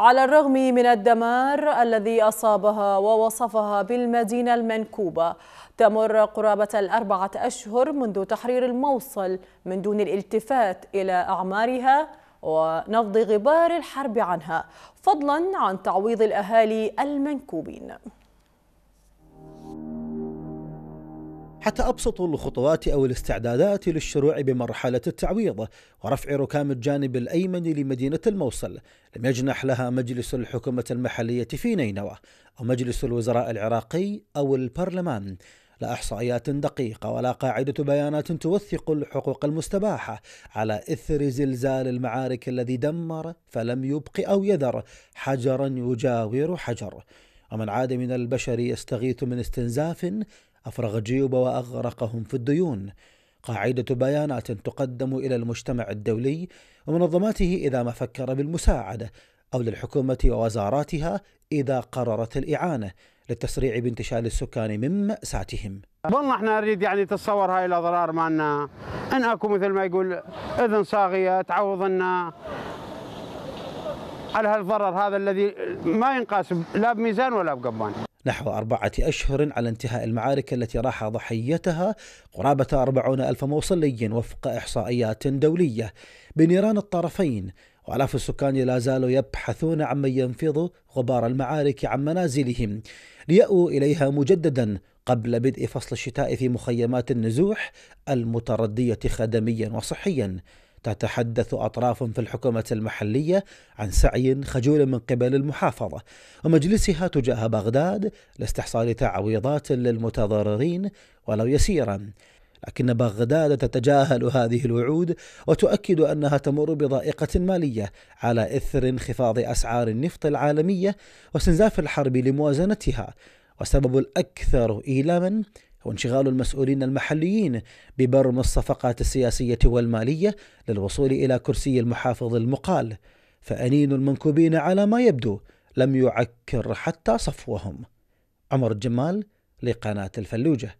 على الرغم من الدمار الذي أصابها ووصفها بالمدينة المنكوبة تمر قرابة الأربعة أشهر منذ تحرير الموصل من دون الالتفات إلى أعمارها ونفض غبار الحرب عنها فضلا عن تعويض الأهالي المنكوبين حتى أبسطوا الخطوات أو الاستعدادات للشروع بمرحلة التعويض ورفع ركام الجانب الأيمن لمدينة الموصل لم يجنح لها مجلس الحكومة المحلية في نينوى أو مجلس الوزراء العراقي أو البرلمان لا إحصائيات دقيقة ولا قاعدة بيانات توثق الحقوق المستباحة على إثر زلزال المعارك الذي دمر فلم يبق أو يذر حجرا يجاور حجر ومن عاد من البشر يستغيث من استنزاف أفرغ الجيوب وأغرقهم في الديون قاعدة بيانات تقدم إلى المجتمع الدولي ومنظماته إذا ما فكر بالمساعدة أو للحكومة ووزاراتها إذا قررت الإعانة للتسريع بانتشال السكان من مأساتهم والله احنا نريد يعني تتصور هاي الاضرار مالنا ان اكو مثل ما يقول اذن صاغيه تعوض على هالضرر هذا الذي ما ينقاسم لا بميزان ولا بقبان نحو أربعة أشهر على انتهاء المعارك التي راح ضحيتها قرابة أربعون ألف موصلي وفق إحصائيات دولية بنيران الطرفين وآلاف السكان لا زالوا يبحثون عمن ينفض غبار المعارك عن منازلهم ليأووا إليها مجددا قبل بدء فصل الشتاء في مخيمات النزوح المتردية خدميا وصحيا تتحدث أطراف في الحكومة المحلية عن سعي خجول من قبل المحافظة ومجلسها تجاه بغداد لاستحصال تعويضات للمتضررين ولو يسيرا لكن بغداد تتجاهل هذه الوعود وتؤكد انها تمر بضائقه ماليه على اثر انخفاض اسعار النفط العالميه واستنزاف الحرب لموازنتها والسبب الاكثر ايلاما وانشغال المسؤولين المحليين ببرم الصفقات السياسيه والماليه للوصول الى كرسي المحافظ المقال فانين المنكوبين على ما يبدو لم يعكر حتى صفوهم عمر الجمال لقناه الفلوجه